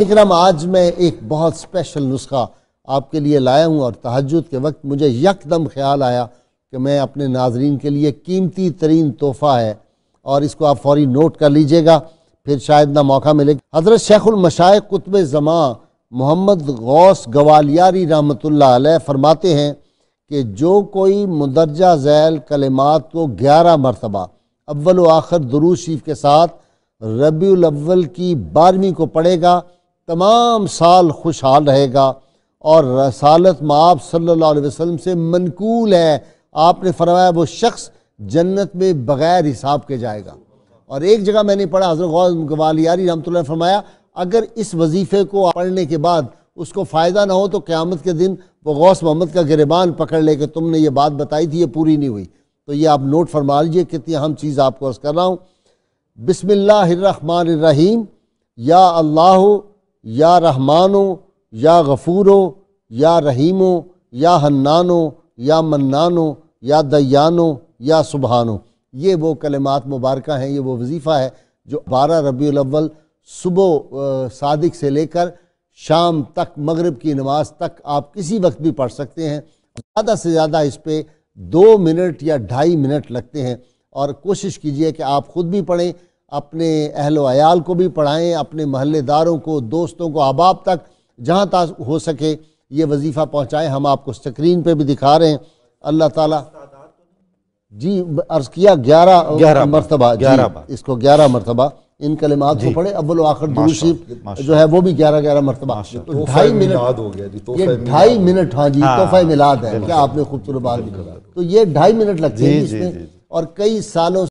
इकराम आज मैं एक बहुत स्पेशल नुस्खा आपके लिए लाया हूँ और तहजद के वक्त मुझे यकदम ख्याल आया कि मैं अपने नाजरीन के लिए कीमती तरीन तोहफ़ा है और इसको आप फौरी नोट कर लीजिएगा फिर शायद ना मौका मिले हज़रत शेखुलमशाए कुतब ज़मा मोहम्मद गौस गवालियारी रहमतुल्ल फरमाते हैं कि जो कोई मुदरजा जैल कलमात को ग्यारह मरतबा अव्वल आखिर दरू शरीफ के साथ रबी अव्वल की बारहवीं को पढ़ेगा तमाम साल खुशहाल रहेगा और रसालत में आप सल्लल्लाहु अलैहि वसल्लम से मनकूल है आपने फरमाया वो शख्स जन्नत में बग़ैर हिसाब के जाएगा और एक जगह मैंने पढ़ा हज़रत गवालियारी रमत फरमाया अगर इस वजीफ़े को पढ़ने के बाद उसको फ़ायदा ना हो तो क़्यामत के दिन वो गौस मोहम्मद का गिरबान पकड़ ले कि तुमने ये बात बताई थी ये पूरी नहीं हुई तो ये आप नोट फरमा लीजिए कितनी अहम चीज़ आपको अर्ज़ कर रहा हूँ बिसमीम या अल्लाह या रहमानो या गफूरो या रहीमो या हन्नानो या मन्नानो या दयानो या सुबहानो ये वो कलमात मुबारक हैं ये वो वजीफ़ा है जो बारह रबी अव्वल सुबह सादिक से लेकर शाम तक मगरब की नमाज तक आप किसी वक्त भी पढ़ सकते हैं ज़्यादा से ज़्यादा इस पर दो मिनट या ढाई मिनट लगते हैं और कोशिश कीजिए कि आप ख़ुद भी पढ़ें अपने अहल वयाल को भी पढ़ाएँ अपने महल्लेदारों को दोस्तों को अहबाब तक जहाँ तक हो सके ये वजीफ़ा पहुँचाएँ हम आपको स्क्रीन पर भी दिखा रहे हैं अल्लाह ताला जी अर्ज किया ग्यारह ग्यारह मरतबा ग्यारह इसको ग्यारह मरतबा इन कलिमात को पढ़े अब्बुल आखिर दूसरी जो है वो भी ग्यारह ग्यारह मरतबा तो ढाई मिनट हो गया ये ढाई मिनट हाँ जी हाँ, तोहफा मिलाद है क्या आपने खूबसूरत बात भी कहा तो ये ढाई मिनट लगते हैं इसमें और कई सालों